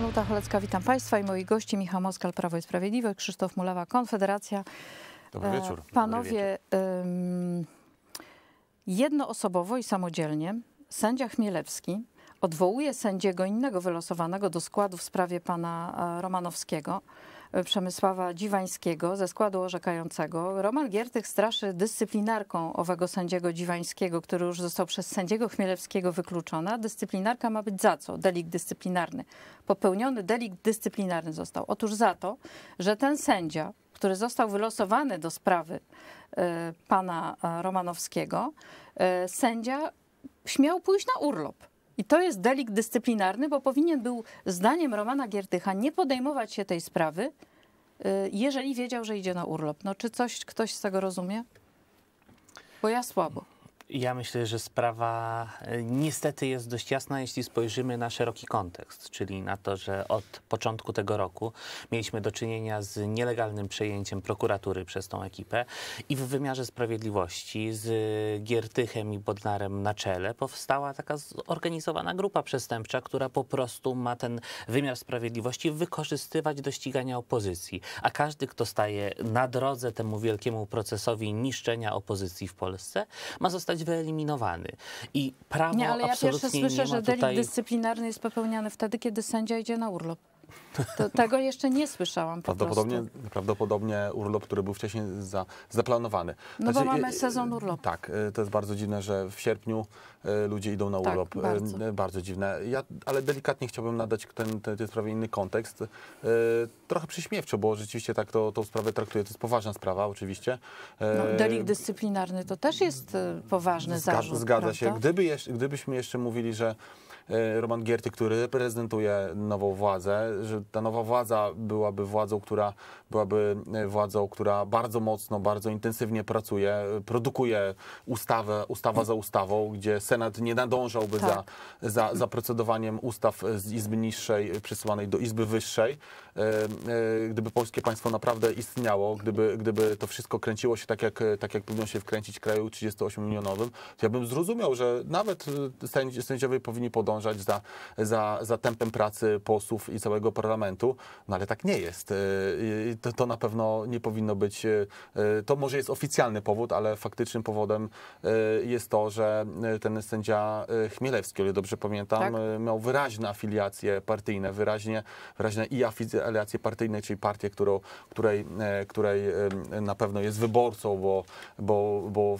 Danuta Cholecka, witam Państwa i moi gości. Michał Moskal, Prawo i Sprawiedliwość, Krzysztof Mulawa, Konfederacja. Dobry e, wieczór. Panowie, jednoosobowo i samodzielnie sędzia Chmielewski odwołuje sędziego innego wylosowanego do składu w sprawie pana e, Romanowskiego, Przemysława Dziwańskiego ze składu orzekającego. Roman Giertych straszy dyscyplinarką owego sędziego Dziwańskiego, który już został przez sędziego Chmielewskiego wykluczona. Dyscyplinarka ma być za co? Delikt dyscyplinarny. Popełniony delikt dyscyplinarny został. Otóż za to, że ten sędzia, który został wylosowany do sprawy e, pana Romanowskiego, e, sędzia śmiał pójść na urlop. I to jest delikt dyscyplinarny, bo powinien był, zdaniem Romana Giertycha, nie podejmować się tej sprawy, y, jeżeli wiedział, że idzie na urlop. No, czy coś ktoś z tego rozumie? Bo ja słabo. Ja myślę, że sprawa e, niestety jest dość jasna, jeśli spojrzymy na szeroki kontekst, czyli na to, że od początku tego roku mieliśmy do czynienia z nielegalnym przejęciem prokuratury przez tą ekipę i w wymiarze sprawiedliwości z e, Giertychem i Bodnarem na czele powstała taka zorganizowana grupa przestępcza, która po prostu ma ten wymiar sprawiedliwości wykorzystywać do ścigania opozycji. A każdy, kto staje na drodze temu wielkiemu procesowi niszczenia opozycji w Polsce, ma zostać zostać wyeliminowany. I prawo nie, ale ja absolutnie ja pierwsze słyszę, że delikt dyscyplinarny jest popełniany wtedy, kiedy sędzia idzie na urlop. To, tego jeszcze nie słyszałam po prawdopodobnie, prostu. Prawdopodobnie urlop, który był wcześniej za, zaplanowany. No znaczy, bo mamy y, y, sezon urlopu. Tak, y, to jest bardzo dziwne, że w sierpniu ludzie idą na tak, urlop. Tak, bardzo. bardzo. dziwne. Ja, ale delikatnie chciałbym nadać ten, ten, ten sprawie inny kontekst. Trochę przyśmiewczo, bo rzeczywiście tak to, tą sprawę traktuję. To jest poważna sprawa oczywiście. No, delikt dyscyplinarny to też jest poważny zarzut. Zgadza się. Gdyby, gdybyśmy jeszcze mówili, że E, Roman Gierty, który reprezentuje nową władzę, że ta nowa władza byłaby władzą, która byłaby e, władzą, która bardzo mocno, bardzo intensywnie pracuje, produkuje ustawę, ustawa za ustawą, gdzie Senat nie nadążałby tak. za, za, za procedowaniem ustaw z Izby Niższej przesyłanej do Izby Wyższej. E, gdyby polskie państwo naprawdę istniało, gdyby, gdyby to wszystko kręciło się tak, jak, tak jak powinno się wkręcić kraju 38-milionowym, to ja bym zrozumiał, że nawet sędziowie powinni podać podążać za, za, za tempem pracy posłów i całego parlamentu, no ale tak nie jest. Y, y, to, to na pewno nie powinno być, y, to może jest oficjalny powód, ale faktycznym powodem jest to, że ten sędzia Chmielewski, o ile dobrze pamiętam, tak? miał wyraźne afiliacje partyjne, wyraźnie, wyraźne i afiliacje partyjne, czyli partię, którą, której, której na pewno jest wyborcą, bo, bo, bo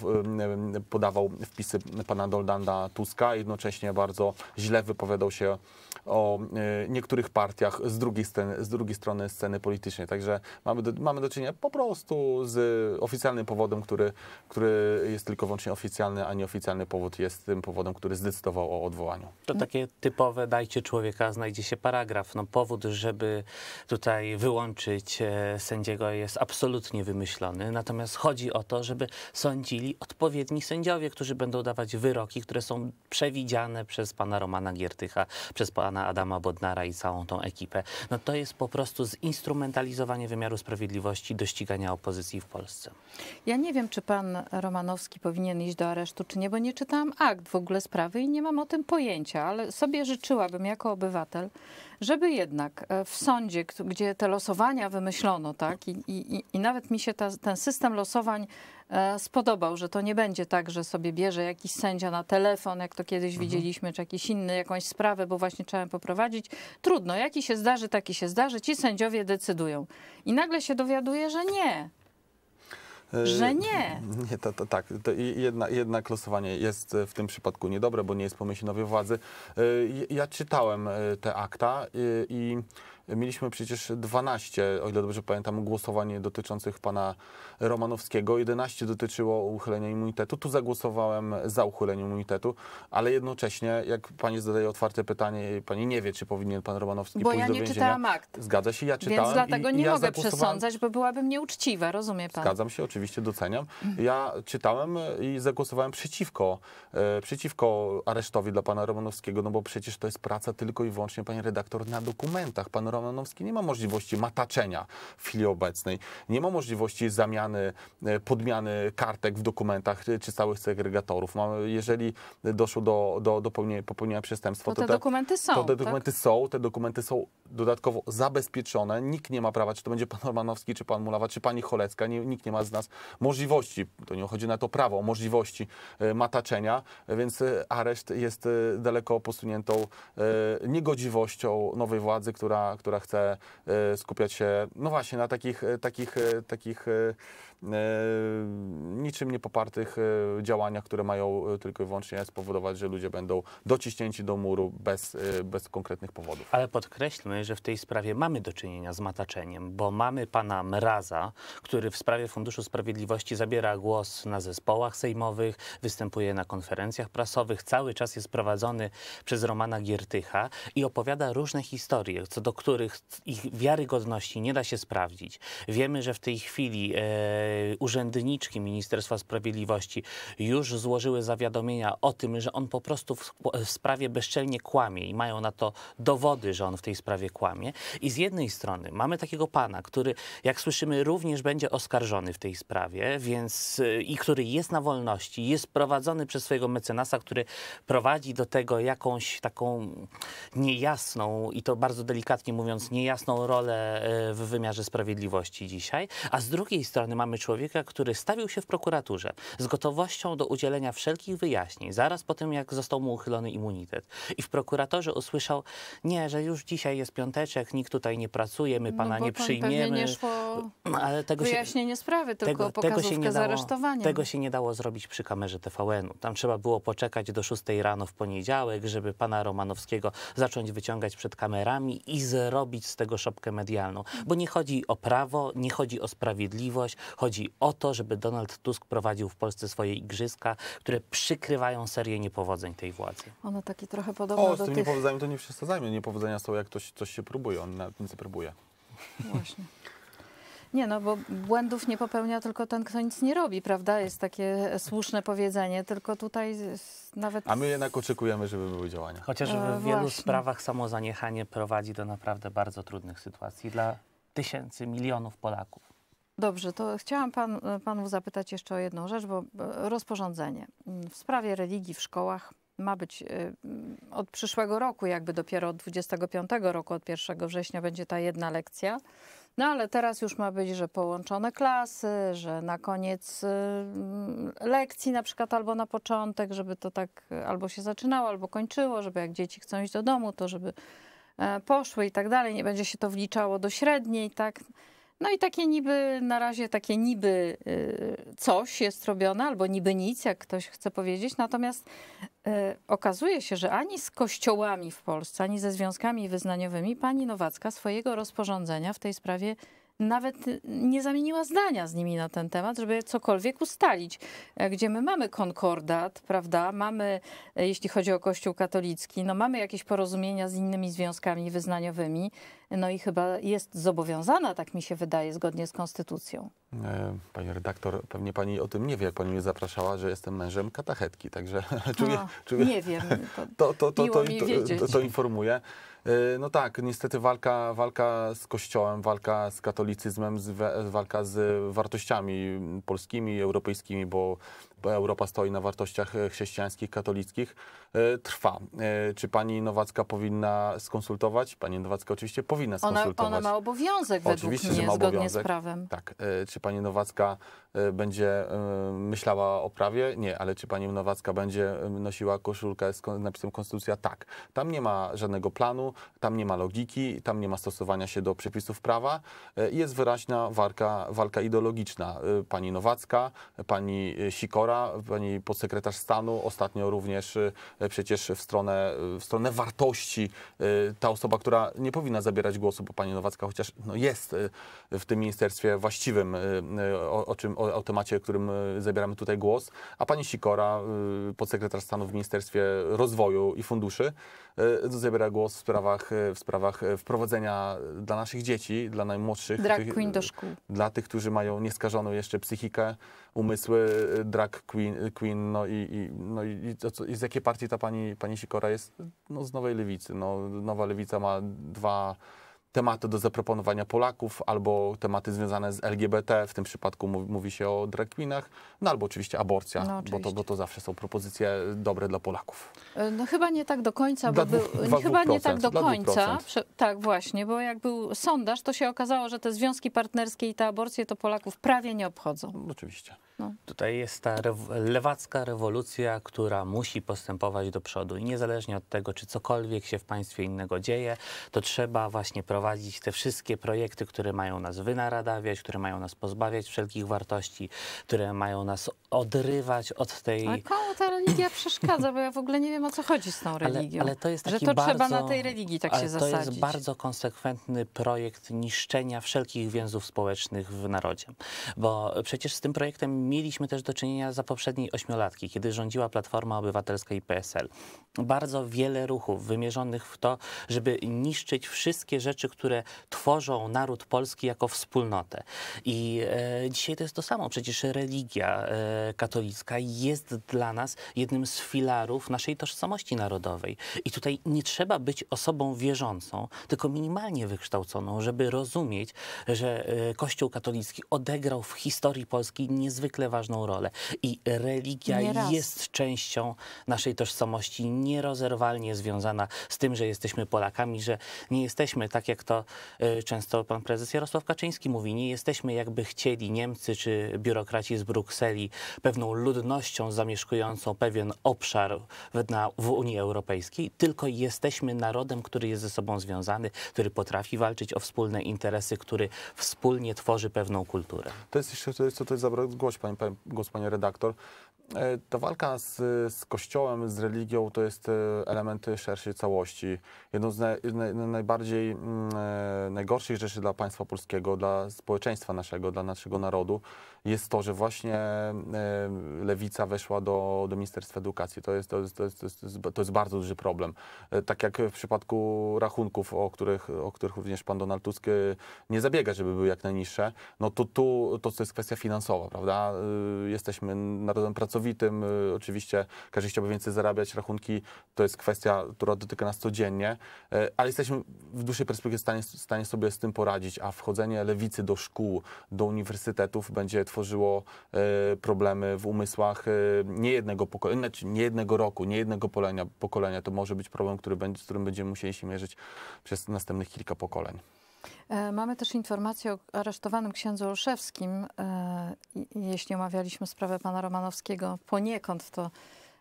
podawał wpisy pana Doldanda Tuska, jednocześnie bardzo źle wypowiadał się o e, niektórych partiach z drugiej, z drugiej strony sceny politycznej. Także mamy do, mamy do czynienia po prostu z oficjalnym powodem, który, który jest tylko wyłącznie oficjalny, a nieoficjalny powód jest tym powodem, który zdecydował o odwołaniu. To takie typowe dajcie człowieka, znajdzie się paragraf. No powód, żeby tutaj wyłączyć e, sędziego jest absolutnie wymyślony. Natomiast chodzi o to, żeby sądzili odpowiedni sędziowie, którzy będą dawać wyroki, które są przewidziane przez pana Romana. Romana Giertycha, przez pana Adama Bodnara i całą tą ekipę. No to jest po prostu zinstrumentalizowanie wymiaru sprawiedliwości do ścigania opozycji w Polsce. Ja nie wiem, czy pan Romanowski powinien iść do aresztu, czy nie, bo nie czytałam akt w ogóle sprawy i nie mam o tym pojęcia, ale sobie życzyłabym jako obywatel, żeby jednak e, w sądzie, gdzie te losowania wymyślono, tak, i, i, i nawet mi się ta, ten system losowań E, spodobał, że to nie będzie tak, że sobie bierze jakiś sędzia na telefon, jak to kiedyś mhm. widzieliśmy, czy jakiś inny, jakąś sprawę, bo właśnie trzeba poprowadzić. Trudno, jaki się zdarzy, taki się zdarzy, ci sędziowie decydują. I nagle się dowiaduje, że nie, e, że nie. Nie, to, to tak. To jedna, jednak losowanie jest w tym przypadku niedobre, bo nie jest pomyślnowie władzy. E, ja czytałem te akta i Mieliśmy przecież 12, o ile dobrze pamiętam, głosowań dotyczących pana Romanowskiego. 11 dotyczyło uchylenia immunitetu. Tu zagłosowałem za uchyleniem immunitetu, ale jednocześnie, jak pani zadaje otwarte pytanie, pani nie wie, czy powinien pan Romanowski Bo pójść ja do nie czytałam akt. Zgadza się, ja czytałem. Więc dlatego nie ja mogę przesądzać, bo byłabym nieuczciwa, rozumie pan. Zgadzam się, oczywiście doceniam. Ja czytałem i zagłosowałem przeciwko, e, przeciwko aresztowi dla pana Romanowskiego, no bo przecież to jest praca tylko i wyłącznie pani redaktor na dokumentach. Pan Romanowski Kononowski nie ma możliwości mataczenia w chwili obecnej, nie ma możliwości zamiany, e, podmiany kartek w dokumentach e, czy całych segregatorów. Jeżeli doszło do, do, do popełnienia przestępstwa, to, no to te, te, dokumenty są. To te tak? dokumenty tak? są, te dokumenty są dodatkowo zabezpieczone. Nikt nie ma prawa, czy to będzie pan Ormanowski, czy pan Mulawa, czy pani Cholecka, nie, nikt nie ma z nas możliwości, to nie chodzi na to prawo, o możliwości e, mataczenia, więc areszt jest daleko posuniętą niegodziwością nowej władzy, która, która chce e, skupiać się, no właśnie, na takich, e, takich, e, takich E, niczym niepopartych e, działaniach, które mają e, tylko i wyłącznie spowodować, że ludzie będą dociśnięci do muru bez, bez konkretnych powodów. Ale podkreślmy, że w tej sprawie mamy do czynienia z mataczeniem, bo mamy pana Mraza, który w sprawie Funduszu Sprawiedliwości zabiera głos na zespołach sejmowych, występuje na konferencjach prasowych, cały czas jest prowadzony przez Romana Giertycha i opowiada różne historie, co do których ich wiarygodności nie da się sprawdzić. Wiemy, że w tej chwili E, urzędniczki Ministerstwa Sprawiedliwości już złożyły zawiadomienia o tym, że on po prostu w, w sprawie bezczelnie kłamie i mają na to dowody, że on w tej sprawie kłamie. I z jednej strony mamy takiego pana, który, jak słyszymy, również będzie oskarżony w tej sprawie, więc e, i który jest na wolności, jest prowadzony przez swojego mecenasa, który prowadzi do tego jakąś taką niejasną i to bardzo delikatnie mówiąc, niejasną rolę e, w wymiarze sprawiedliwości dzisiaj. A z drugiej strony mamy człowieka, który stawił się w prokuraturze z gotowością do udzielenia wszelkich wyjaśnień, zaraz po tym, jak został mu uchylony immunitet. I w prokuratorze usłyszał, nie, że już dzisiaj jest piąteczek, nikt tutaj nie pracuje, my no pana no nie przyjmiemy. Nie szło no, ale tego wyjaśnienie się, sprawy, tylko tego, tego się nie dało, Tego się nie dało zrobić przy kamerze TVN-u. Tam trzeba było poczekać do 6 rano w poniedziałek, żeby pana Romanowskiego zacząć wyciągać przed kamerami i zrobić z tego szopkę medialną. Bo nie chodzi o prawo, nie chodzi o sprawiedliwość, chodzi chodzi o to, żeby Donald Tusk prowadził w Polsce swoje igrzyska, które przykrywają serię niepowodzeń tej władzy. One takie trochę podobne o, z tym niepowodzeniem to nie zajmie. Niepowodzenia są jak ktoś coś się próbuje, on nawet nic nie próbuje. Właśnie. Nie, no bo błędów nie popełnia tylko ten, kto nic nie robi, prawda? Jest takie słuszne powiedzenie, tylko tutaj nawet... A my jednak oczekujemy, żeby były działania. Chociaż w e, wielu Właśnie. sprawach samozaniechanie prowadzi do naprawdę bardzo trudnych sytuacji dla tysięcy, milionów Polaków. Dobrze, to chciałam pan, zapytać jeszcze o jedną rzecz, bo e, rozporządzenie mm, w sprawie religii w szkołach ma być e, mm, od przyszłego roku, jakby dopiero od 25 roku, od 1 września będzie ta jedna lekcja. No ale teraz już ma być, że połączone klasy, że na koniec e, mm, lekcji na przykład albo na początek, żeby to tak albo się zaczynało, albo kończyło, żeby jak dzieci chcą iść do domu, to żeby poszły i tak dalej. Nie będzie się to wliczało do średniej, tak? No i takie niby, na razie takie niby y, coś jest robione, albo niby nic, jak ktoś chce powiedzieć. Natomiast y, okazuje się, że ani z kościołami w Polsce, ani ze związkami wyznaniowymi pani Nowacka swojego rozporządzenia w tej sprawie nie nawet nie zamieniła zdania z nimi na ten temat, żeby cokolwiek ustalić, e, gdzie my mamy konkordat, prawda, mamy, e, jeśli chodzi o Kościół katolicki, no mamy jakieś porozumienia z innymi związkami wyznaniowymi, no i chyba jest zobowiązana, tak mi się wydaje, zgodnie z konstytucją. E, pani redaktor, pewnie pani o tym nie wie, jak pani mnie zapraszała, że jestem mężem katachetki, także no, czuję, nie wiem. To, to, to, to, to informuję. E, no tak, niestety walka, walka z Kościołem, walka z katolicyzmem, walka z wartościami polskimi, europejskimi, bo bo Europa stoi na wartościach e, chrześcijańskich, katolickich, e, trwa. E, czy pani Nowacka powinna skonsultować? Pani Nowacka oczywiście powinna skonsultować. Ona, ona ma obowiązek według oczywiście, mnie, ma obowiązek. zgodnie z prawem. Tak. Czy pani Nowacka będzie myślała o prawie? Nie, ale czy pani Nowacka będzie nosiła koszulkę z napisem Konstytucja? Tak. Tam nie ma żadnego planu, tam nie ma logiki, tam nie ma stosowania się do przepisów prawa. Jest wyraźna walka, walka ideologiczna. Pani Nowacka, pani Sikora, pani podsekretarz stanu, ostatnio również y, przecież w stronę, w stronę wartości. Y, ta osoba, która nie powinna zabierać głosu, bo pani Nowacka chociaż no, jest y, w tym ministerstwie właściwym, o, o czym, o, o temacie, o którym zabieramy tutaj głos, a pani Sikora, podsekretarz stanu w Ministerstwie Rozwoju i Funduszy, zabiera głos w sprawach, w sprawach wprowadzenia dla naszych dzieci, dla najmłodszych. Drag tych, do szkół. Dla tych, którzy mają nieskażoną jeszcze psychikę, umysły y, drag queen, y, queen no, i, i no i, i, z jakiej partii ta pani, pani Sikora jest? No, z Nowej Lewicy. No, Nowa Lewica ma dwa tematy do zaproponowania Polaków, albo tematy związane z LGBT, w tym przypadku mówi, się o drag queenach, no albo oczywiście aborcja, no, oczywiście. Bo, to, bo to zawsze są propozycje dobre dla Polaków. E, no chyba nie tak do końca, bo był, chyba nie tak do końca, tak właśnie, bo jak był sondaż, to się okazało, że te związki partnerskie i te aborcje to Polaków prawie nie obchodzą. No, oczywiście. No. Tutaj jest ta rew lewacka rewolucja, która musi postępować do przodu i niezależnie od tego, czy cokolwiek się w państwie innego dzieje, to trzeba właśnie prowadzić prowadzić te wszystkie projekty, które mają nas wynaradawiać, które mają nas pozbawiać wszelkich wartości, które mają nas odrywać od tej... A komu ta religia przeszkadza? Bo ja w ogóle nie wiem, o co chodzi z tą religią. Ale, ale to jest taki Że to bardzo, trzeba na tej religii tak się zasadzić. To jest bardzo konsekwentny projekt niszczenia wszelkich więzów społecznych w narodzie. Bo przecież z tym projektem mieliśmy też do czynienia za poprzedniej ośmiolatki, kiedy rządziła Platforma Obywatelska i PSL. Bardzo wiele ruchów wymierzonych w to, żeby niszczyć wszystkie rzeczy, które tworzą naród polski jako wspólnotę. I e, dzisiaj to jest to samo. Przecież religia e, katolicka jest dla nas jednym z filarów naszej tożsamości narodowej. I tutaj nie trzeba być osobą wierzącą, tylko minimalnie wykształconą, żeby rozumieć, że e, Kościół katolicki odegrał w historii Polski niezwykle ważną rolę. I religia jest częścią naszej tożsamości, nierozerwalnie związana z tym, że jesteśmy Polakami, że nie jesteśmy tak jak jak to e, często pan prezes Jarosław Kaczyński mówi, nie jesteśmy jakby chcieli Niemcy czy biurokraci z Brukseli pewną ludnością zamieszkującą pewien obszar w, na, w Unii Europejskiej, tylko jesteśmy narodem, który jest ze sobą związany, który potrafi walczyć o wspólne interesy, który wspólnie tworzy pewną kulturę. To jest jeszcze coś, co tutaj zabrał głos pani, pani, głos, pani redaktor. E, ta walka z, z Kościołem, z religią to jest e, element szerszej całości. Jedno z, na, najbardziej mm, E, najgorszych rzeczy dla państwa polskiego, dla społeczeństwa naszego, dla naszego narodu, jest to, że właśnie lewica weszła do, do Ministerstwa Edukacji. To jest, to, jest, to, jest, to, jest, to jest bardzo duży problem. E, tak jak w przypadku rachunków, o których, o których również pan Donald Tusk e, nie zabiega, żeby były jak najniższe, no to tu to, to jest kwestia finansowa, prawda? E, jesteśmy narodem pracowitym, oczywiście każdy chciałby więcej zarabiać, rachunki to jest kwestia, która dotyka nas codziennie, ale jesteśmy w dłuższej perspektywie w stanie, stanie sobie z tym poradzić, a wchodzenie lewicy do szkół, do uniwersytetów będzie tworzyło e, problemy w umysłach e, nie jednego pokolenia, znaczy nie jednego roku, nie jednego pokolenia, pokolenia. To może być problem, który będzie, z którym będziemy musieli się mierzyć przez następnych kilka pokoleń. E, mamy też informację o aresztowanym księdzu Olszewskim. Jeśli omawialiśmy sprawę pana Romanowskiego poniekąd, to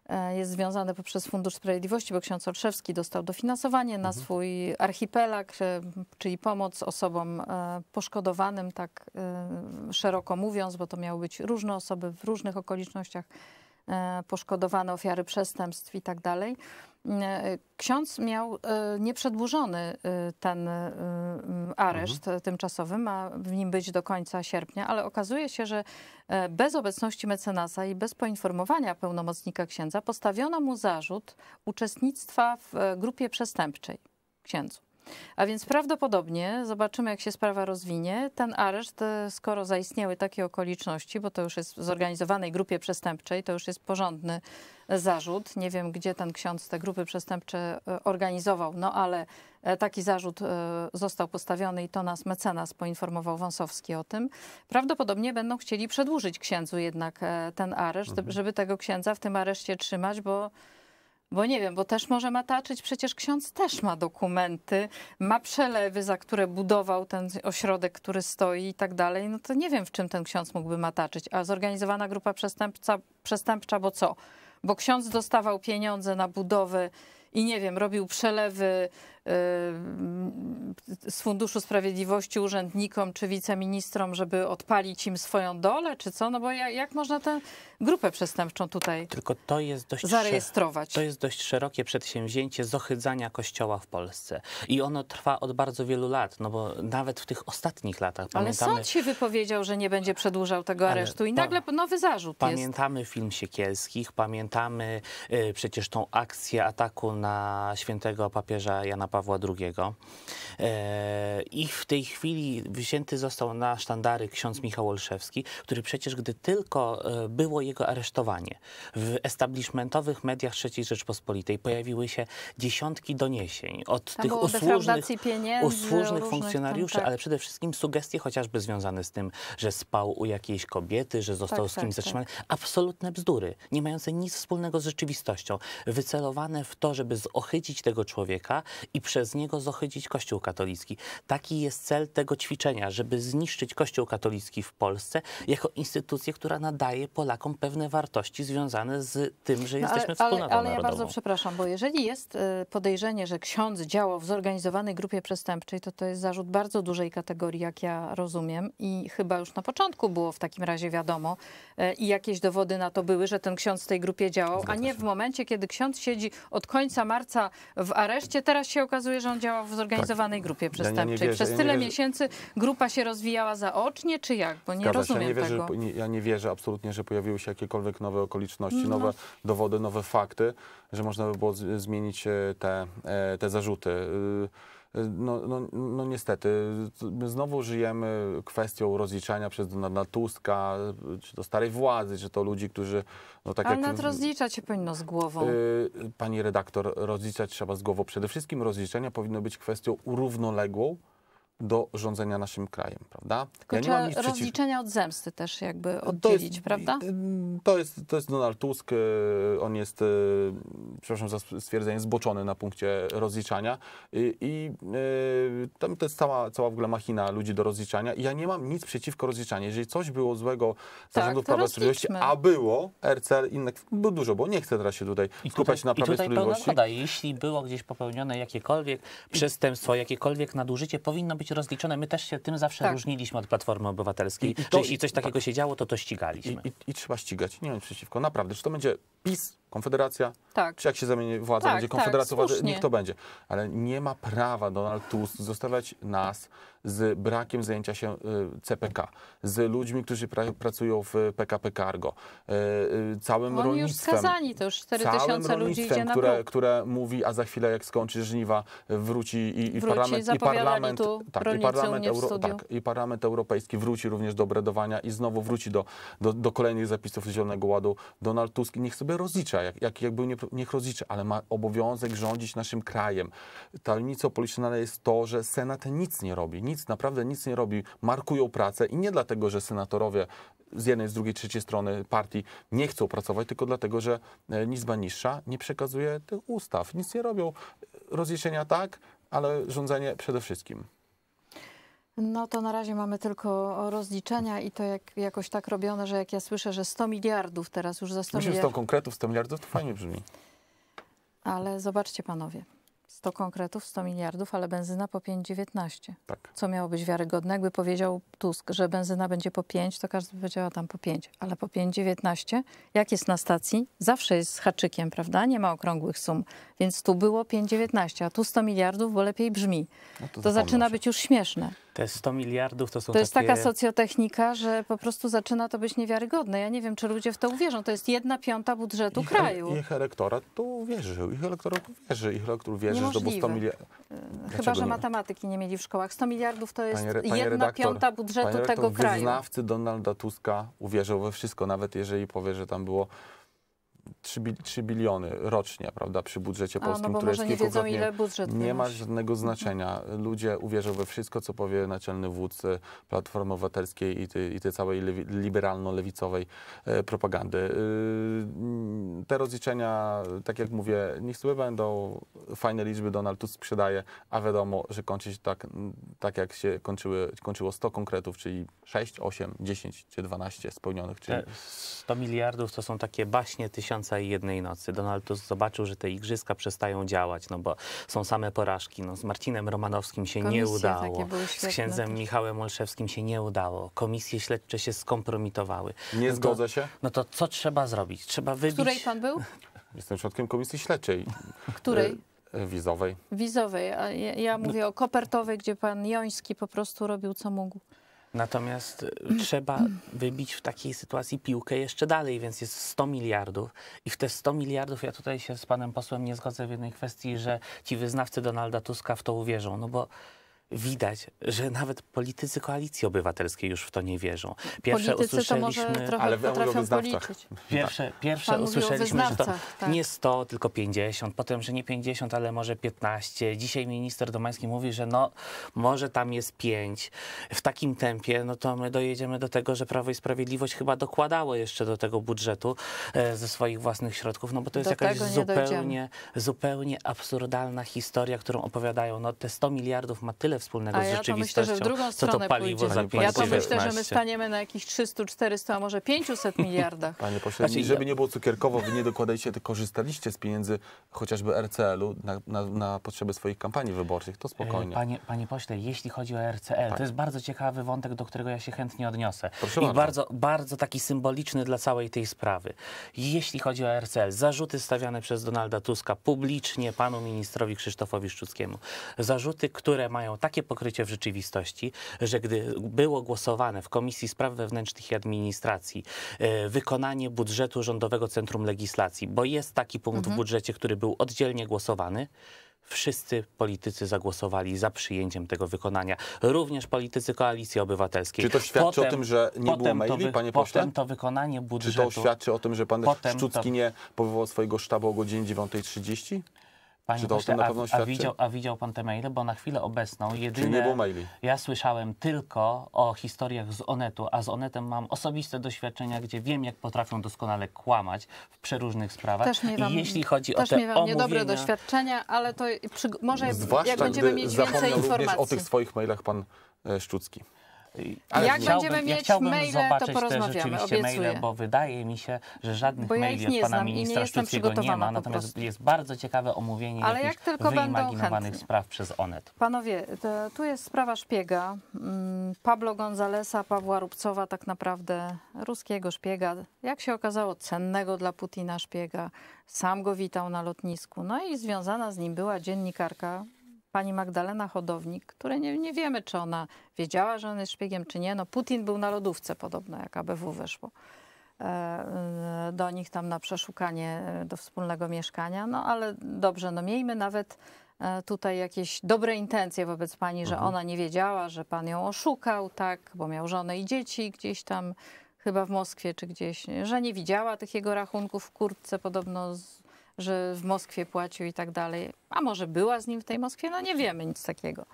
E, jest związane poprzez Fundusz Sprawiedliwości, bo ksiądz Olszewski dostał dofinansowanie na mhm. swój archipelag, czyli pomoc osobom e, poszkodowanym, tak e, szeroko mówiąc, bo to miały być różne osoby w różnych okolicznościach poszkodowane, ofiary przestępstw i tak dalej. Mm, e, ksiądz miał e, nieprzedłużony e, ten areszt mhm. tymczasowy, ma w nim być do końca sierpnia, ale okazuje się, że bez obecności mecenasa i bez poinformowania pełnomocnika księdza postawiono mu zarzut uczestnictwa w grupie przestępczej księdzu. A więc prawdopodobnie zobaczymy, jak się sprawa rozwinie. Ten areszt, e, skoro zaistniały takie okoliczności, bo to już jest w zorganizowanej grupie przestępczej, to już jest porządny e, zarzut. Nie wiem, gdzie ten ksiądz te grupy przestępcze e, organizował, no ale taki zarzut został postawiony i to nas mecenas poinformował Wąsowski o tym. Prawdopodobnie będą chcieli przedłużyć księdzu jednak ten areszt, mhm. żeby tego księdza w tym areszcie trzymać, bo bo nie wiem, bo też może mataczyć, przecież ksiądz też ma dokumenty, ma przelewy, za które budował ten ośrodek, który stoi i tak dalej. No to nie wiem, w czym ten ksiądz mógłby mataczyć. A zorganizowana grupa przestępca, przestępcza, bo co? Bo ksiądz dostawał pieniądze na budowy i nie wiem, robił przelewy z Funduszu Sprawiedliwości urzędnikom czy wiceministrom, żeby odpalić im swoją dolę, czy co? No bo jak, jak można tę grupę przestępczą tutaj Tylko to jest dość zarejestrować? To jest dość szerokie przedsięwzięcie zohydzania Kościoła w Polsce. I ono trwa od bardzo wielu lat, no bo nawet w tych ostatnich latach Ale pamiętamy... Ale sąd się wypowiedział, że nie będzie przedłużał tego aresztu i nagle nowy zarzut Pamiętamy jest. film Siekielskich, pamiętamy y, przecież tą akcję ataku na świętego papieża Jana Pawła Pawła II. E, I w tej chwili wzięty został na sztandary ksiądz Michał Olszewski, który przecież gdy tylko e, było jego aresztowanie, w establishmentowych mediach III Rzeczpospolitej pojawiły się dziesiątki doniesień od tych usłużnych, usłużnych funkcjonariuszy, tam, tak. ale przede wszystkim sugestie chociażby związane z tym, że spał u jakiejś kobiety, że został tak, z kimś tak, tak. zatrzymany. Absolutne bzdury, nie mające nic wspólnego z rzeczywistością, wycelowane w to, żeby zohydzić tego człowieka i i przez niego zohydzić Kościół katolicki. Taki jest cel tego ćwiczenia, żeby zniszczyć Kościół katolicki w Polsce jako instytucję, która nadaje Polakom pewne wartości związane z tym, że no, jesteśmy no, ale, wspólnotą ale, ale narodową. Ale ja bardzo przepraszam, bo jeżeli jest y, podejrzenie, że ksiądz działał w zorganizowanej grupie przestępczej, to to jest zarzut bardzo dużej kategorii, jak ja rozumiem i chyba już na początku było w takim razie wiadomo y, i jakieś dowody na to były, że ten ksiądz w tej grupie działał, a nie w momencie, kiedy ksiądz siedzi od końca marca w areszcie, teraz się okazuje, że on działał w zorganizowanej tak. grupie przestępczej. Ja Przez ja tyle miesięcy grupa się rozwijała zaocznie, czy jak? Bo nie Zgadza rozumiem ja nie wierzę, tego. Że, ja nie wierzę absolutnie, że pojawiły się jakiekolwiek nowe okoliczności, no. nowe dowody, nowe fakty, że można by było zmienić e, te, e, te zarzuty. Y, Y, no, no, no niestety, y, znowu żyjemy kwestią rozliczania przez Donalda Tuska, y, czy to starej władzy, czy to ludzi, którzy... No, tak Ale jak, nawet rozliczać się powinno z głową. Pani redaktor, rozliczać trzeba z głową. Przede wszystkim rozliczenia powinny być kwestią równoległą do rządzenia naszym krajem, prawda? Tylko ja nie mam nic rozliczenia przeciw... od zemsty też jakby oddzielić, to jest, prawda? Y, to jest, to jest Donald Tusk, y, on jest, y, przepraszam za stwierdzenie, zboczony na punkcie rozliczania i, i tam to jest cała, cała w ogóle machina ludzi do rozliczania i ja nie mam nic przeciwko rozliczaniu. Jeżeli coś było złego z tak, Prawa Prawa Sprawiedliwości, a było RCL, inne, było dużo, bo nie chcę teraz się tutaj I skupiać tutaj, na Prawie Sprawiedliwości. Jeśli było gdzieś popełnione jakiekolwiek przestępstwo, jakiekolwiek nadużycie, powinno być rozliczone. My też się tym zawsze tak. różniliśmy od Platformy Obywatelskiej. I, i to, jeśli coś takiego tak. się działo, to to ścigaliśmy. I, i, I, trzeba ścigać. Nie wiem przeciwko, naprawdę. Czy to będzie PiS Konfederacja. Tak. Czy jak się zamieni władza, tak, będzie tak, Konfederacja, tak, niech to będzie. Ale nie ma prawa Donald Tusk zostawiać nas z brakiem zajęcia się y, CPK, z ludźmi, którzy pra pracują w PKP Cargo, y, y, całym Oni rolnictwem. Oni już skazani, to już 4 ludzi idzie na które, mówi, a za chwilę jak skończy żniwa, wróci i, i wróci, parlament, i parlament, tak, i parlament, Euro, tak, i parlament Europejski wróci również do bredowania i znowu wróci do, do, do kolejnych zapisów Zielonego Ładu. Donald Tusk niech sobie rozlicza rozlicza, jak, jak, był, nie, niech rozlicza, ale ma obowiązek rządzić naszym krajem. Tajemnicą policzynane jest to, że Senat nic nie robi, nic, naprawdę nic nie robi. Markują pracę i nie dlatego, że senatorowie z jednej, z drugiej, trzeciej strony partii nie chcą pracować, tylko dlatego, że e, Izba Niższa nie przekazuje tych ustaw, nic nie robią. Rozliczenia tak, ale rządzenie przede wszystkim. No to na razie mamy tylko rozliczenia i to jak, jakoś tak robione, że jak ja słyszę, że 100 miliardów teraz już za 100 Myślę, miliardów. 100 konkretów, 100 miliardów to fajnie brzmi. Ale zobaczcie panowie, 100 konkretów, 100 miliardów, ale benzyna po 5,19. Tak. Co miało być wiarygodne? Jakby powiedział Tusk, że benzyna będzie po 5, to każdy by powiedział, tam po 5. Ale po 5,19, jak jest na stacji, zawsze jest z haczykiem, prawda? Nie ma okrągłych sum. Więc tu było 5,19, a tu 100 miliardów, bo lepiej brzmi. No to, to zaczyna się. być już śmieszne. Te 100 miliardów to są To jest taka socjotechnika, że po prostu zaczyna to być niewiarygodne. Ja nie wiem, czy ludzie w to uwierzą. To jest jedna piąta budżetu ich, kraju. Ich elektorat tu uwierzył, Ich elektorat uwierzy, Ich elektorat uwierzy, że to było 100 miliardów. E, chyba, że matematyki nie mieli w szkołach. 100 miliardów to jest panie, panie jedna redaktor, piąta budżetu panie redaktor, tego kraju. Wyznawcy Donalda Tuska uwierzą we wszystko, nawet jeżeli powie, że tam było 3, 3 biliony rocznie, prawda, przy budżecie polskim, A, no które jest nie wiedzą, ile budżet Nie ma żadnego znaczenia. Ludzie uwierzą we wszystko, co powie naczelny wódz e, Platformy Obywatelskiej i tej, i tej całej liberalno-lewicowej e, propagandy. E, te rozliczenia, tak jak mówię, niech sobie będą fajne liczby Donald Tusk sprzedaje, a wiadomo, że kończy się tak, tak jak się kończyły, kończyło 100 konkretów, czyli 6, 8, 10 czy 12 spełnionych. Czyli... 100 miliardów to są takie baśnie tysiące miesiąca i jednej nocy. Donald Tusk zobaczył, że te igrzyska przestają działać, no bo są same porażki. No, z Marcinem Romanowskim się Komisje nie udało, z księdzem Michałem Olszewskim się nie udało. Komisje śledcze się skompromitowały. Nie no to, zgodzę się. No to co trzeba zrobić? Trzeba wybić... Której pan był? Jestem członkiem komisji śledczej. Której? E, e, wizowej. Wizowej. Ja, ja mówię o kopertowej, gdzie pan Joński po prostu robił co mógł. Natomiast y, trzeba wybić w takiej sytuacji piłkę jeszcze dalej, więc jest 100 miliardów. I w te 100 miliardów, ja tutaj się z panem posłem nie zgodzę w jednej kwestii, że ci wyznawcy Donalda Tuska w to uwierzą. No bo widać, że nawet politycy koalicji obywatelskiej już w to nie wierzą. Pierwsze politycy usłyszeliśmy, ale potrafią policzyć. Pierwsze, pierwsze usłyszeliśmy, że to tak. nie 100, tylko 50, potem, że nie 50, ale może 15. Dzisiaj minister Domański mówi, że no może tam jest 5. W takim tempie, no to my dojedziemy do tego, że Prawo i Sprawiedliwość chyba dokładało jeszcze do tego budżetu e, ze swoich własnych środków, no bo to jest do jakaś zupełnie, zupełnie absurdalna historia, którą opowiadają. No te 100 miliardów ma tyle wspólnego a z ja rzeczywistością. Myślę, że w drugą stronę Co to paliwo pójdzie. za 5 Ja to myślę, że my staniemy na jakichś 300, 400, a może 500 miliardach. Panie pośle, znaczy, żeby nie było cukierkowo, wy nie dokładajcie, tylko korzystaliście z pieniędzy chociażby RCL-u na, na, na potrzeby swoich kampanii wyborczych. To spokojnie. E, panie, panie pośle, jeśli chodzi o RCL, tak. to jest bardzo ciekawy wątek, do którego ja się chętnie odniosę. Proszę I bardzo. bardzo, bardzo taki symboliczny dla całej tej sprawy. Jeśli chodzi o RCL, zarzuty stawiane przez Donalda Tuska publicznie panu ministrowi Krzysztofowi Szczuckiemu, zarzuty, które mają tak takie pokrycie w rzeczywistości, że gdy było głosowane w Komisji Spraw Wewnętrznych i Administracji e, wykonanie budżetu Rządowego Centrum Legislacji, bo jest taki punkt mhm. w budżecie, który był oddzielnie głosowany, wszyscy politycy zagłosowali za przyjęciem tego wykonania, również politycy Koalicji Obywatelskiej. Czy to świadczy potem, o tym, że nie było maili, panie pośle? Potem to wykonanie budżetu... Czy to świadczy o tym, że pan Szczucki to... nie powołał swojego sztabu o godzinie 9.30? Panie Czy pośle, a, a, widział, a widział pan te maile? Bo na chwilę obecną jedynie... nie było maili. Ja słyszałem tylko o historiach z Onetu, a z Onetem mam osobiste doświadczenia, gdzie wiem, jak potrafią doskonale kłamać w przeróżnych sprawach. Też miewam, I jeśli chodzi też o te miewam omówienia... niedobre doświadczenia, ale to przy, może Zwłaszcza, jak będziemy mieć więcej informacji. o tych swoich mailach pan e, Szczucki. Ale jak będziemy mieć ja chciałbym maile, zobaczyć to porozmawiamy, te rzeczywiście obiecuję. maile, bo wydaje mi się, że żadnych maili od pana ministra Szczuckiego nie, nie ma, natomiast jest bardzo ciekawe omówienie Ale jak tylko wyimaginowanych spraw przez Onet. Panowie, to, tu jest sprawa szpiega, mm, Pablo Gonzalesa, Pawła Rubcowa, tak naprawdę ruskiego szpiega, jak się okazało cennego dla Putina szpiega, sam go witał na lotnisku, no i związana z nim była dziennikarka pani Magdalena Hodownik, której nie, nie wiemy, czy ona wiedziała, że on jest szpiegiem, czy nie. No, Putin był na lodówce podobno, jak ABW weszło e, e, do nich tam na przeszukanie e, do wspólnego mieszkania. No ale dobrze, no miejmy nawet tutaj jakieś dobre intencje wobec pani, że mhm. ona nie wiedziała, że pan ją oszukał, tak, bo miał żonę i dzieci gdzieś tam, chyba w Moskwie czy gdzieś, że nie widziała tych jego rachunków w kurtce podobno z że w Moskwie płacił i tak dalej. A może była z nim w tej Moskwie? No nie wiemy nic takiego.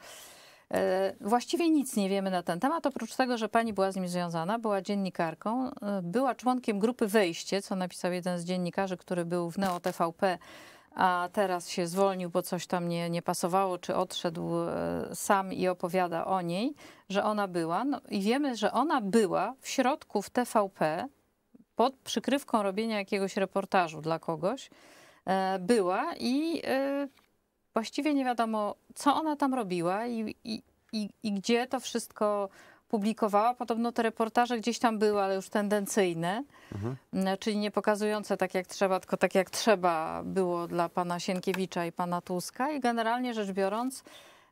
E, właściwie nic nie wiemy na ten temat, oprócz tego, że pani była z nim związana, była dziennikarką, e, była członkiem grupy Wejście, co napisał jeden z dziennikarzy, który był w Neo TVP, a teraz się zwolnił, bo coś tam nie, nie pasowało, czy odszedł e, sam i opowiada o niej, że ona była. No I wiemy, że ona była w środku w TVP pod przykrywką robienia jakiegoś reportażu dla kogoś E, była i e, właściwie nie wiadomo, co ona tam robiła i, i, i, i gdzie to wszystko publikowała. Podobno te reportaże gdzieś tam były, ale już tendencyjne, mhm. Mm, czyli nie pokazujące tak jak trzeba, tylko tak jak trzeba było dla pana Sienkiewicza i pana Tuska. I generalnie rzecz biorąc,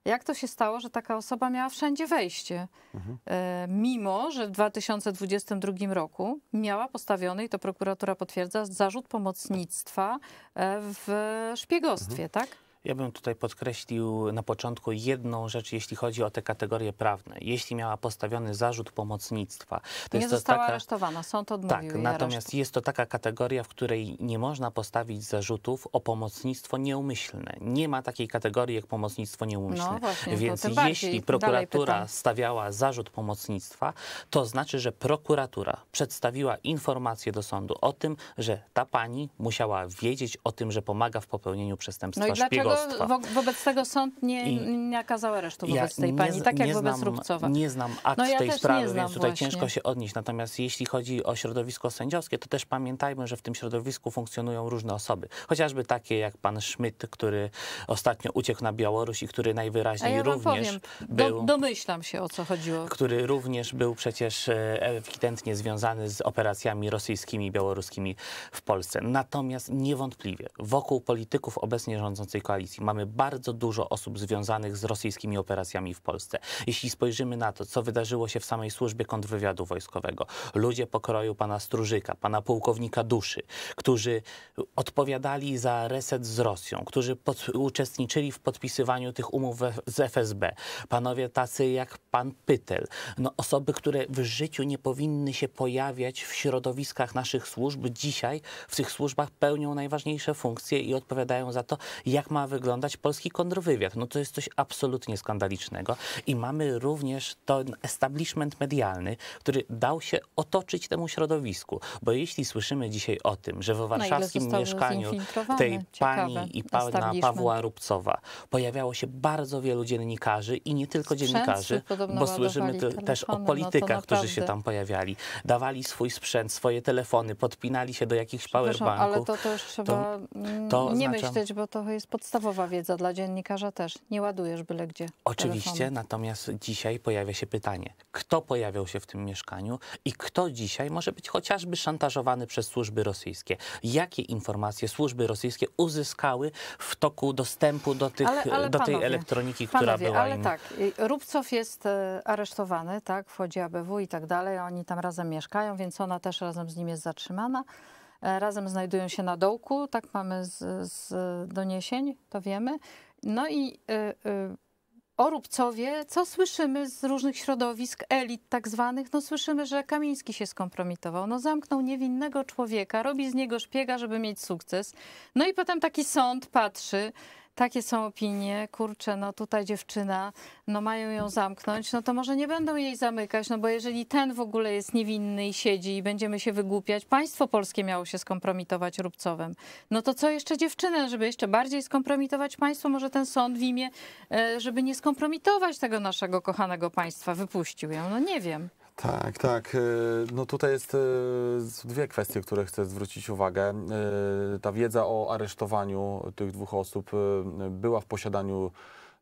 jak to się stało, że taka osoba miała wszędzie wejście, mhm. E, mimo że w 2022 roku miała postawiony, i to prokuratura potwierdza, zarzut pomocnictwa e, w szpiegostwie, mhm. tak? Ja bym tutaj podkreślił na początku jedną rzecz, jeśli chodzi o te kategorie prawne. Jeśli miała postawiony zarzut pomocnictwa. To nie została taka... aresztowana, sąd tak, odmówił Tak, natomiast aresztu. jest to taka kategoria, w której nie można postawić zarzutów o pomocnictwo nieumyślne. Nie ma takiej kategorii jak pomocnictwo nieumyślne. No właśnie, Więc jeśli prokuratura stawiała zarzut pomocnictwa, to znaczy, że prokuratura przedstawiła informację do sądu o tym, że ta pani musiała wiedzieć o tym, że pomaga w popełnieniu przestępstwa no i Wo wobec tego sąd nie, nie nakazał aresztu wobec ja tej pani, tak jak wobec znam, Rubcowa. Nie znam akt no ja tej sprawy, znam, więc tutaj właśnie. ciężko się odnieść. Natomiast jeśli chodzi o środowisko sędziowskie, to też pamiętajmy, że w tym środowisku funkcjonują różne osoby. Chociażby takie jak pan Schmidt, który ostatnio uciekł na Białoruś i który najwyraźniej ja również powiem, był... Do, domyślam się, o co chodziło. Który również był przecież e, ewidentnie związany z operacjami rosyjskimi białoruskimi w Polsce. Natomiast niewątpliwie wokół polityków obecnie rządzącej koalicji koalicji. Mamy bardzo dużo osób związanych z rosyjskimi operacjami w Polsce. Jeśli spojrzymy na to, co wydarzyło się w samej służbie kontrwywiadu wojskowego, ludzie pokroju pana Strużyka, pana pułkownika Duszy, którzy odpowiadali za reset z Rosją, którzy pod, uczestniczyli w podpisywaniu tych umów z FSB, panowie tacy jak pan Pytel, no osoby, które w życiu nie powinny się pojawiać w środowiskach naszych służb, dzisiaj w tych służbach pełnią najważniejsze funkcje i odpowiadają za to, jak ma wyglądać polski kontrwywiad. No to jest coś absolutnie skandalicznego. I mamy również ten establishment medialny, który dał się otoczyć temu środowisku. Bo jeśli słyszymy dzisiaj o tym, że w no warszawskim mieszkaniu tej pani i pana Pawła Rubcowa pojawiało się bardzo wielu dziennikarzy i nie tylko dziennikarzy, bo słyszymy też o no politykach, no którzy się tam pojawiali. Dawali swój sprzęt, swoje telefony, podpinali się do jakichś powerbanków. ale to też trzeba to, to mm, nie znaczy... myśleć, bo to jest podstawowe podstawowa wiedza dla dziennikarza też. Nie ładujesz byle gdzie. Oczywiście, telefonu. natomiast dzisiaj pojawia się pytanie, kto pojawiał się w tym mieszkaniu i kto dzisiaj może być chociażby szantażowany przez służby rosyjskie? Jakie informacje służby rosyjskie uzyskały w toku dostępu do, tych, ale, ale do panowie, tej elektroniki, panowie, która była ale im... tak, y, Rubcow jest y, aresztowany, tak, wchodzi ABW i tak dalej, oni tam razem mieszkają, więc ona też razem z nim jest zatrzymana. E, razem znajdują się na dołku, tak mamy z, z doniesień, to wiemy. No i e, e, o co słyszymy z różnych środowisk, elit tak zwanych, no słyszymy, że Kamiński się skompromitował, no zamknął niewinnego człowieka, robi z niego szpiega, żeby mieć sukces. No i potem taki sąd patrzy, takie są opinie, kurczę, no tutaj dziewczyna, no mają ją zamknąć, no to może nie będą jej zamykać, no bo jeżeli ten w ogóle jest niewinny i siedzi i będziemy się wygłupiać, państwo polskie miało się skompromitować Rubcowem, no to co jeszcze dziewczynę, żeby jeszcze bardziej skompromitować państwo, może ten sąd w imię, e, żeby nie skompromitować tego naszego kochanego państwa, wypuścił ją, no nie wiem. Tak, tak. E, no tutaj jest e, dwie kwestie, które chcę zwrócić uwagę. E, ta wiedza o aresztowaniu tych dwóch osób była w posiadaniu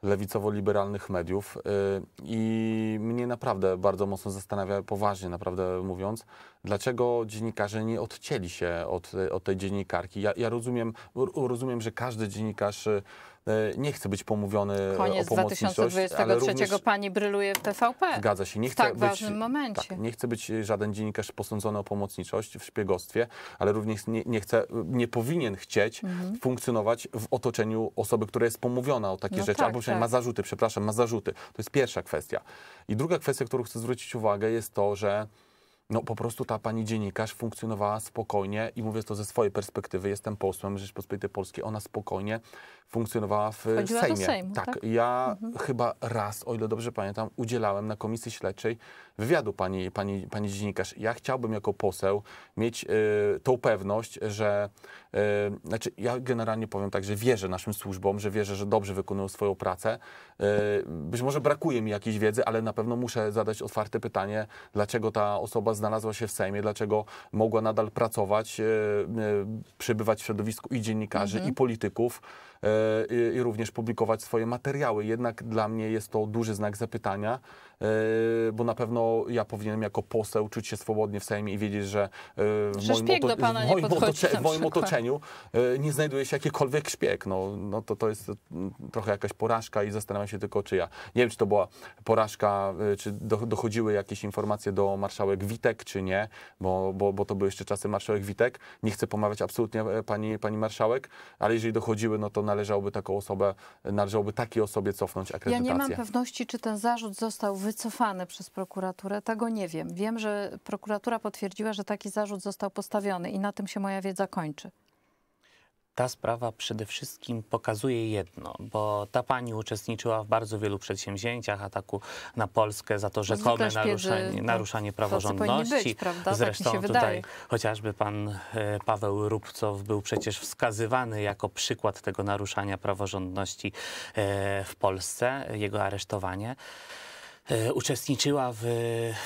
lewicowo-liberalnych mediów i mnie naprawdę bardzo mocno zastanawia, poważnie naprawdę mówiąc, dlaczego dziennikarze nie odcięli się od, od tej dziennikarki. Ja, ja rozumiem, rozumiem, że każdy dziennikarz E, nie chce być pomówiony Koniec o pomocniczość. Koniec 2023 pani bryluje w TVP. Zgadza się. Nie chce w tak być, ważnym momencie. Tak, nie chcę być e, żaden dziennikarz posądzony o pomocniczość w szpiegostwie, ale również nie, nie e, nie powinien chcieć mhm. funkcjonować w otoczeniu osoby, która jest pomówiona o takie no rzeczy, tak, albo przynajmniej tak. ma zarzuty, przepraszam, ma zarzuty. To jest pierwsza kwestia. I druga kwestia, którą chcę zwrócić uwagę jest to, że no po prostu ta pani dziennikarz funkcjonowała spokojnie i mówię to ze swojej perspektywy, jestem posłem Rzeczpospolitej Polskiej, ona spokojnie funkcjonowała w Chodziła Sejmie. Sejmu, tak, tak, ja mhm. chyba raz, o ile dobrze pamiętam, udzielałem na komisji śledczej wywiadu pani, pani, pani dziennikarz. Ja chciałbym jako poseł mieć y, tą pewność, że y, znaczy ja generalnie powiem tak, że wierzę naszym służbom, że wierzę, że dobrze wykonują swoją pracę. Y, być może brakuje mi jakiejś wiedzy, ale na pewno muszę zadać otwarte pytanie, dlaczego ta osoba z znalazła się w Sejmie, dlaczego mogła nadal pracować, e, e, przebywać w środowisku i dziennikarzy, mhm. i polityków. E, i, i również publikować swoje materiały. Jednak dla mnie jest to duży znak zapytania, e, bo na pewno ja powinienem jako poseł czuć się swobodnie w Sejmie i wiedzieć, że e, w że moim, oto, w moim, otocze, w moim otoczeniu nie znajduje się jakikolwiek szpieg. No, no to, to jest mm, trochę jakaś porażka i zastanawiam się tylko, czy ja. Nie wiem, czy to była porażka, czy dochodziły jakieś informacje do marszałek Witek, czy nie, bo, bo, bo to były jeszcze czasy marszałek Witek. Nie chcę pomawiać absolutnie pani, pani marszałek, ale jeżeli dochodziły, no to na należałoby taką osobę, należałoby takiej osobie cofnąć akredytację. Ja nie mam pewności, czy ten zarzut został wycofany przez prokuraturę. Tego nie wiem. Wiem, że prokuratura potwierdziła, że taki zarzut został postawiony i na tym się moja wiedza kończy ta sprawa przede wszystkim pokazuje jedno, bo ta pani uczestniczyła w bardzo wielu przedsięwzięciach ataku na Polskę za to no, rzekome naruszenie, naruszanie praworządności. Być, prawda? Tak Zresztą tak tutaj wydaje. chociażby pan e, Paweł Rubcow był przecież wskazywany jako przykład tego naruszania praworządności e, w Polsce, jego aresztowanie. E, uczestniczyła w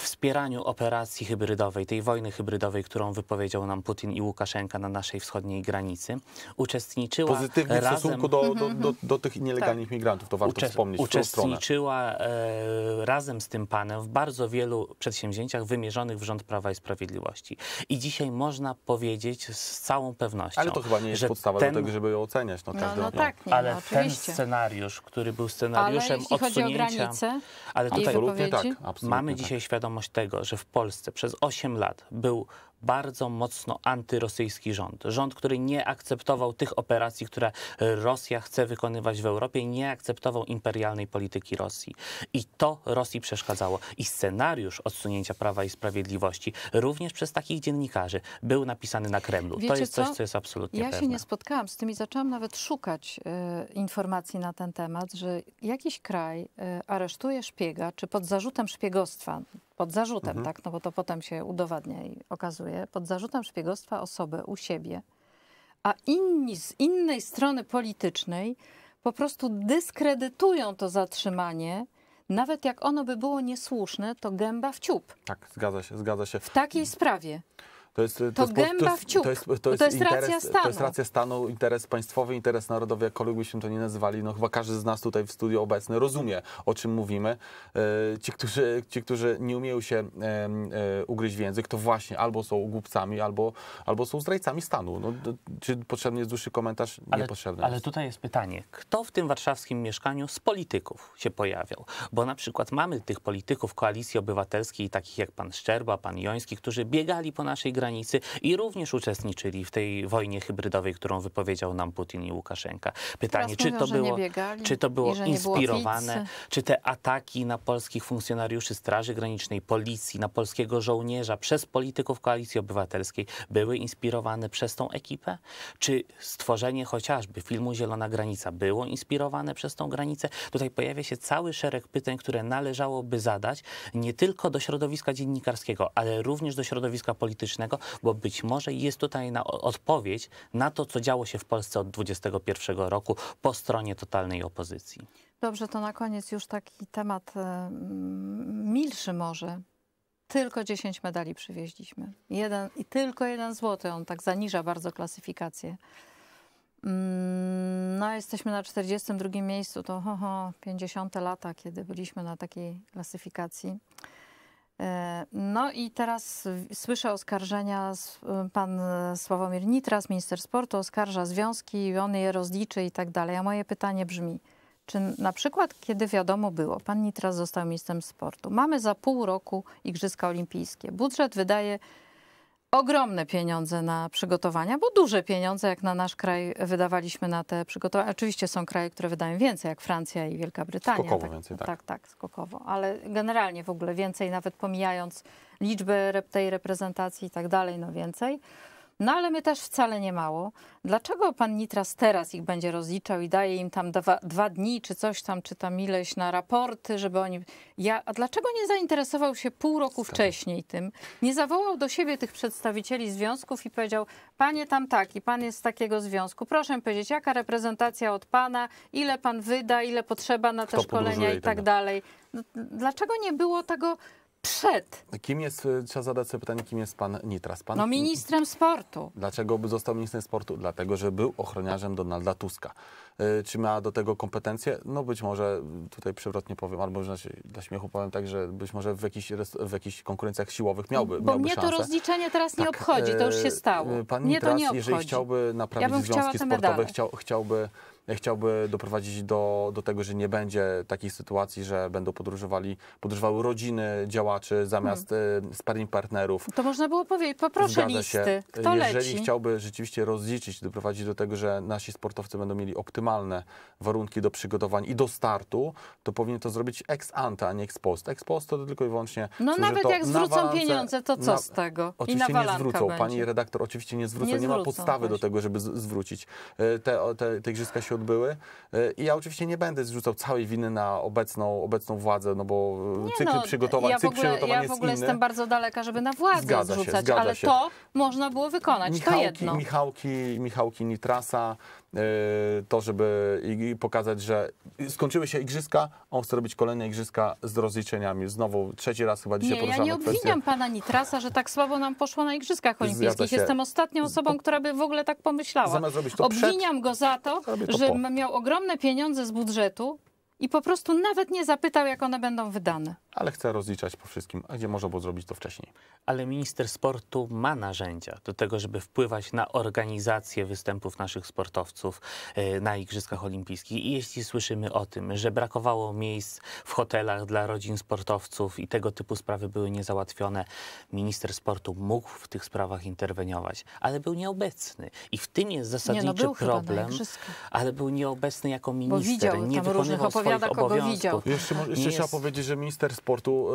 wspieraniu operacji hybrydowej, tej wojny hybrydowej, którą wypowiedział nam Putin i Łukaszenka na naszej wschodniej granicy. Uczestniczyła Pozytywnie razem... w stosunku do, do, do, mhm. do tych nielegalnych tak. migrantów, to warto Uczest... wspomnieć. Uczestniczyła e, razem z tym panem w bardzo wielu przedsięwzięciach wymierzonych w rząd Prawa i Sprawiedliwości. I dzisiaj można powiedzieć z całą pewnością, Ale to chyba nie jest podstawa ten... do tego, żeby ją oceniać. No, no, no, no tak, nie, Ale no, ten scenariusz, który był scenariuszem ale odsunięcia... Granicę, ale tutaj absolutnie tak. Absolutnie Mamy tak. dzisiaj świadomość tego, że w Polsce przez 8 lat był bardzo mocno antyrosyjski rząd. Rząd, który nie akceptował tych operacji, które Rosja chce wykonywać w Europie, nie akceptował imperialnej polityki Rosji. I to Rosji przeszkadzało. I scenariusz odsunięcia Prawa i Sprawiedliwości również przez takich dziennikarzy był napisany na Kremlu. Wiecie to jest coś, co, jest absolutnie ja pewne. Ja się nie spotkałam z tym i zaczęłam nawet szukać y, informacji na ten temat, że jakiś kraj y, aresztuje szpiega, czy pod zarzutem szpiegostwa, pod zarzutem, mhm. tak? No bo to potem się udowadnia i okazuje, pod zarzutem szpiegostwa osoby u siebie, a inni z innej strony politycznej po prostu dyskredytują to zatrzymanie. Nawet jak ono by było niesłuszne, to gęba w ciub. Tak, zgadza się, zgadza się. W takiej sprawie. To jest, to, to jest, gęba to, w ciuk. To jest, to jest, to jest, interes, racja stanu. To jest racja stanu, interes państwowy, interes narodowy, jakkolwiek byśmy to nie nazwali. No chyba każdy z nas tutaj w studiu obecny rozumie, o czym mówimy. E, ci, którzy, ci, którzy nie umieją się e, ugryźć w język, to właśnie albo są głupcami, albo, albo są zdrajcami stanu. No, czy potrzebny jest dłuższy komentarz? Ale, Niepotrzebny Ale jest. tutaj jest pytanie, kto w tym warszawskim mieszkaniu z polityków się pojawiał? Bo na przykład mamy tych polityków Koalicji Obywatelskiej, takich jak pan Szczerba, pan Joński, którzy biegali po naszej granicy granicy i również uczestniczyli w tej wojnie hybrydowej, którą wypowiedział nam Putin i Łukaszenka. Pytanie, czy, to było, biegali, czy, to było, inspirowane, było czy te ataki na polskich funkcjonariuszy Straży Granicznej, policji, na polskiego żołnierza przez polityków Koalicji Obywatelskiej były inspirowane przez tą ekipę? Czy stworzenie chociażby filmu Zielona Granica było inspirowane przez tą granicę? Tutaj pojawia się cały szereg pytań, które należałoby zadać nie tylko do środowiska dziennikarskiego, ale również do środowiska politycznego, bo być może jest tutaj na odpowiedź na to, co działo się w Polsce od 21 roku po stronie totalnej opozycji. Dobrze, to na koniec już taki temat e, milszy może. Tylko 10 medali przywieźliśmy. Jeden, I tylko jeden złoty. On tak zaniża bardzo klasyfikację. Mm, no, jesteśmy na 42 miejscu, to ho, ho, 50 lata, kiedy byliśmy na takiej klasyfikacji. E, no i teraz słyszę oskarżenia, y, pan e, Sławomir Nitras, minister sportu, oskarża związki, on je rozliczy i tak dalej. A moje pytanie brzmi, czy na przykład, kiedy wiadomo było, pan Nitras został ministrem sportu, mamy za pół roku Igrzyska Olimpijskie, budżet wydaje ogromne pieniądze na przygotowania, bo duże pieniądze jak na nasz kraj wydawaliśmy na te przygotowania. Oczywiście są kraje, które wydają więcej, jak Francja i Wielka Brytania. Skokowo tak, więcej, tak. Tak, tak, skokowo. Ale generalnie w ogóle więcej, nawet pomijając liczbę tej reprezentacji i tak dalej, no więcej. No ale my też wcale nie mało. Dlaczego pan Nitras teraz ich będzie rozliczał i daje im tam dwa, dwa dni, czy coś tam, czy tam ileś na raporty, żeby oni... Ja, a dlaczego nie zainteresował się pół roku wcześniej tym? Nie zawołał do siebie tych przedstawicieli związków i powiedział, panie tam taki, pan jest z takiego związku, proszę powiedzieć, jaka reprezentacja od pana, ile pan wyda, ile potrzeba na te Kto szkolenia i tak, tak dalej. No, dlaczego nie było tego przed. Kim jest, y, trzeba zadać sobie pytanie, kim jest pan Nitras? Pan... No ministrem sportu. Dlaczego by został ministrem sportu? Dlatego, że był ochroniarzem Donalda Tuska. Y, czy ma do tego kompetencje? No być może, y, tutaj przewrotnie powiem, albo znaczy, dla śmiechu powiem tak, że być może w jakichś, w jakichś konkurencjach siłowych miałby Bo mnie szansę. to rozliczenie teraz nie tak. obchodzi, to już się stało. Pan Nitras, to nie obchodzi. jeżeli chciałby naprawić ja związki sportowe, chciał, chciałby chciałby doprowadzić do, do tego, że nie będzie takich sytuacji, że będą podróżowali, podróżowały rodziny działaczy zamiast hmm. partnerów. To można było powiedzieć, poproszę Zgadza listy, się. kto Jeżeli leci? chciałby rzeczywiście rozliczyć, doprowadzić do tego, że nasi sportowcy będą mieli optymalne warunki do przygotowań i do startu, to powinien to zrobić ex ante, a nie ex post. Ex post to tylko i wyłącznie... No nawet jak zwrócą pieniądze, to co na, z tego? Oczywiście nie zwrócą. Będzie. Pani redaktor, oczywiście nie zwrócą. Nie, nie ma podstawy właśnie. do tego, żeby zwrócić. E, te, te, te igrzyska się odbyły. E, I ja oczywiście nie będę zrzucał całej winy na obecną, obecną władzę, no bo e, nie cykl no, przygotowań, ja cykl ogóle, przygotowań Ja w ogóle jestem bardzo daleka, żeby na władzę zgadza zrzucać, się, ale się. to można było wykonać, Michałki, to jedno. Michałki, Michałki Nitrasa, Y, to, żeby pokazać, że skończyły się igrzyska, on chce robić kolejne igrzyska z rozliczeniami. Znowu trzeci raz chyba dzisiaj nie, ja nie kwestię. obwiniam pana Nitrasa, że tak słabo nam poszło na igrzyskach olimpijskich. Jestem ostatnią osobą, która by w ogóle tak pomyślała. Zamiast robić to obwiniam przed, go za to, to że po. miał ogromne pieniądze z budżetu i po prostu nawet nie zapytał, jak one będą wydane ale chce rozliczać po wszystkim, a gdzie można było zrobić to wcześniej. Ale minister sportu ma narzędzia do tego, żeby wpływać na organizację występów naszych sportowców e, na Igrzyskach Olimpijskich. I jeśli słyszymy o tym, że brakowało miejsc w hotelach dla rodzin sportowców i tego typu sprawy były niezałatwione, minister sportu mógł w tych sprawach interweniować, ale był nieobecny. I w tym jest zasadniczy nie, no problem, ale był nieobecny jako minister, widział, nie wykonywał swoich obowiązków. Widział. Jeszcze, jeszcze trzeba powiedzieć, że minister sportu,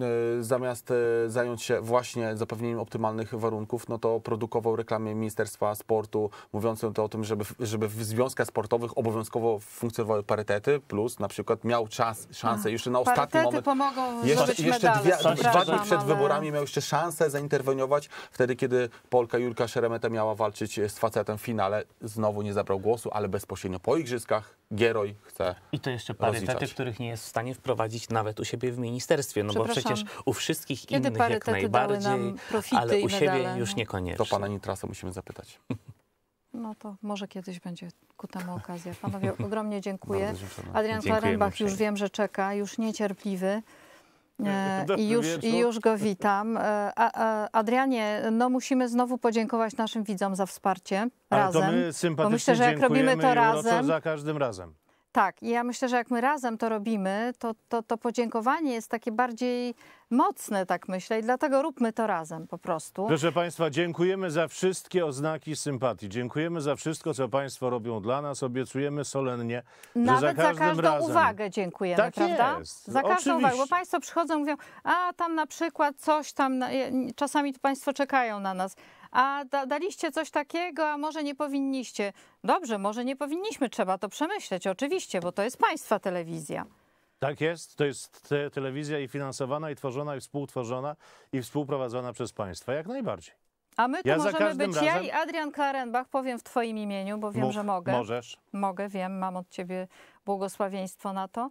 e, e, zamiast e, zająć się właśnie zapewnieniem optymalnych warunków, no to produkował reklamy Ministerstwa Sportu mówiącą to o tym, żeby, żeby w związkach sportowych obowiązkowo funkcjonowały parytety, plus na przykład miał czas, szansę tak. jeszcze na ostatni parytety moment. pomogą jeszcze, jeszcze dwie, dwa dni przed wyborami miał jeszcze szansę zainterweniować, wtedy kiedy Polka Julka Szeremeta miała walczyć z facetem w finale, znowu nie zabrał głosu, ale bezpośrednio po igrzyskach Gieroj chce I to jeszcze parytety, rozliczać. których nie jest w stanie wprowadzić nawet u siebie w ministerstwie, no bo przecież u wszystkich Kiedy innych jak najbardziej, ale u siebie medale, już no. niekoniecznie. To pana Nitrasa musimy zapytać. No to może kiedyś będzie ku temu okazja. Panowie, ogromnie dziękuję. Adrian Klarenbach już wiem, że czeka, już niecierpliwy. E, I już, I już go witam. E, Adrianie, no musimy znowu podziękować naszym widzom za wsparcie Ale razem. To my sympatycznie bo myślę, że jak robimy to razem. za każdym razem. Tak, i ja myślę, że jak my razem to robimy, to, to, to podziękowanie jest takie bardziej mocne, tak myślę, i dlatego róbmy to razem po prostu. Proszę Państwa, dziękujemy za wszystkie oznaki sympatii. Dziękujemy za wszystko, co Państwo robią dla nas. Obiecujemy solennie, Nawet za, za, każdą razem... uwagę dziękujemy, tak prawda? Jest. Za każdą Oczywiście. uwagę, bo Państwo przychodzą mówią, a tam na przykład coś tam, czasami to Państwo czekają na nas, a da, daliście coś takiego, a może nie powinniście. Dobrze, może nie powinniśmy, trzeba to przemyśleć, oczywiście, bo to jest państwa telewizja. Tak jest, to jest te, telewizja i finansowana, i tworzona, i współtworzona, i współprowadzona przez państwa, jak najbardziej. A my tu ja możemy być, razem... ja i Adrian Karenbach, powiem w twoim imieniu, bo wiem, Mów, że mogę. Możesz. Mogę, wiem, mam od ciebie błogosławieństwo na to.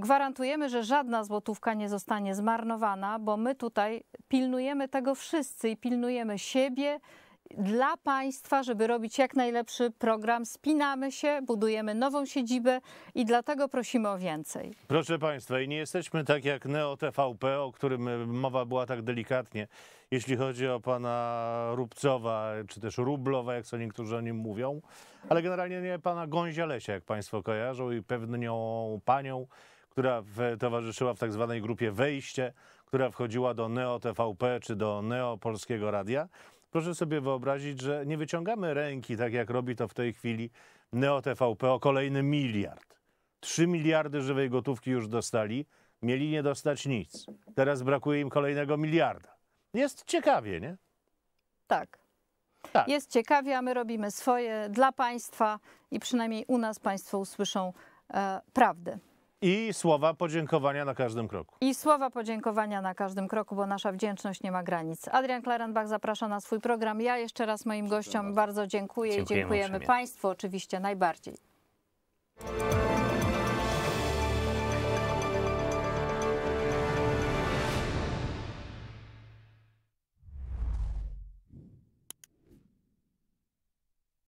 Gwarantujemy, że żadna złotówka nie zostanie zmarnowana, bo my tutaj pilnujemy tego wszyscy i pilnujemy siebie dla Państwa, żeby robić jak najlepszy program. Spinamy się, budujemy nową siedzibę i dlatego prosimy o więcej. Proszę Państwa, i nie jesteśmy tak jak Neo TVP, o którym e, mowa była tak delikatnie, jeśli chodzi o pana Rubcowa, czy też Rublowa, jak co niektórzy o nim mówią, ale generalnie nie pana Gązialesia, jak Państwo kojarzą, i pewną panią, która w, towarzyszyła w tak zwanej grupie Wejście, która wchodziła do Neo TVP czy do Neo Polskiego Radia. Proszę sobie wyobrazić, że nie wyciągamy ręki, tak jak robi to w tej chwili Neo TVP, o kolejny miliard. 3 miliardy żywej gotówki już dostali, mieli nie dostać nic. Teraz brakuje im kolejnego miliarda. Jest ciekawie, nie? Tak. tak. Jest ciekawie, a my robimy swoje dla państwa i przynajmniej u nas państwo usłyszą e, prawdę. I słowa podziękowania na każdym kroku. I słowa podziękowania na każdym kroku, bo nasza wdzięczność nie ma granic. Adrian Klarenbach zaprasza na swój program. Ja jeszcze raz moim gościom bardzo dziękuję dziękujemy i dziękujemy uprzejmie. Państwu oczywiście najbardziej.